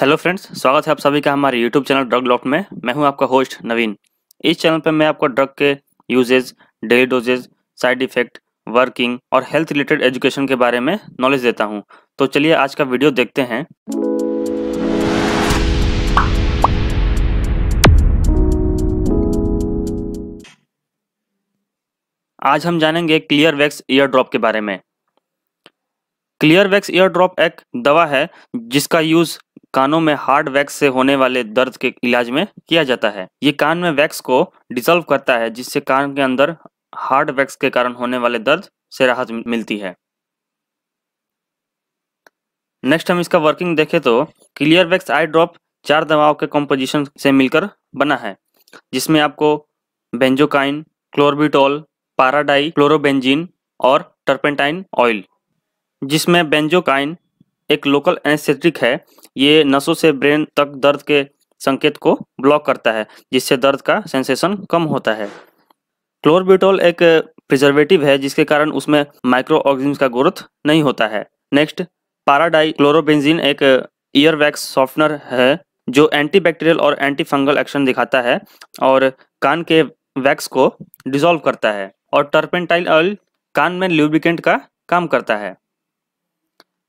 hello friends स्वागत है आप सभी का हमारे यूट्यूब चैनल ड्रग लॉक में मैं हूं आपका होस्ट नवीन इस चैनल पर मैं आपको ड्रग के usages daily dosages side effect working और हेल्थ रिलेटेड एजुकेशन के बारे में नॉलेज देता हूं तो चलिए आज का वीडियो देखते हैं आज हम जानेंगे क्लियर वैक्स ईयर ड्रॉप के बारे में क्लियर वैक्स ईयर ड्रॉप एक दवा है जिसका यूज कानों में हार्ड वैक्स से होने वाले दर्द के इलाज में किया जाता है ये कान में वैक्स को डिसॉल्व करता है जिससे कान के अंदर हार्ड वैक्स के कारण होने वाले दर्द से राहत मिलती है नेक्स्ट हम इसका वर्किंग देखें तो क्लियर वैक्स आई ड्रॉप चार दवाओं के कॉम्पोजिशन से मिलकर बना है जिसमें आपको बेंजोकाइन क्लोरबिटोल पाराडाई क्लोरोबेंजिन और टर्पेंटाइन ऑयल जिसमें बेंजोकाइन एक लोकल एनेस्थेटिक है ये नसों से ब्रेन तक दर्द के संकेत को ब्लॉक करता है जिससे दर्द का सेंसेशन कम होता है क्लोरबिटोल एक प्रिजर्वेटिव है जिसके कारण उसमें माइक्रो ऑर्गेनिम्स का ग्रोथ नहीं होता है नेक्स्ट पाराडाई क्लोरोबेंजीन एक ईयर वैक्स सॉफ्टनर है जो एंटीबैक्टीरियल और एंटी फंगल एक्शन दिखाता है और कान के वैक्स को डिजोल्व करता है और टर्पेंटाइल ऑयल कान में ल्यूब्रिकेंट का काम करता है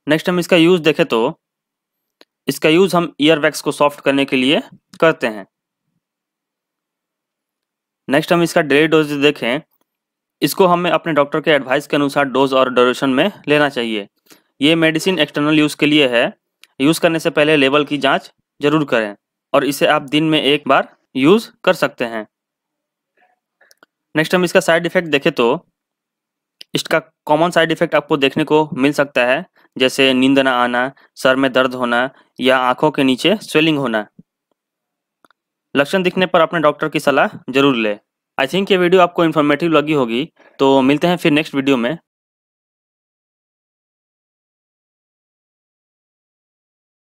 नेक्स्ट हम इसका यूज़ देखें तो इसका यूज़ हम ईयर वैक्स को सॉफ्ट करने के लिए करते हैं नेक्स्ट हम इसका डेली डोज देखें इसको हमें अपने डॉक्टर के एडवाइस के अनुसार डोज और ड्यूरेशन में लेना चाहिए ये मेडिसिन एक्सटर्नल यूज़ के लिए है यूज़ करने से पहले लेवल की जांच जरूर करें और इसे आप दिन में एक बार यूज़ कर सकते हैं नेक्स्ट हम इसका साइड इफ़ेक्ट देखें तो इसका कॉमन साइड इफ़ेक्ट आपको देखने को मिल सकता है जैसे नींद ना आना सर में दर्द होना या आंखों के नीचे स्वेलिंग होना लक्षण दिखने पर अपने डॉक्टर की सलाह जरूर लें आई थिंक ये वीडियो आपको इन्फॉर्मेटिव लगी होगी तो मिलते हैं फिर नेक्स्ट वीडियो में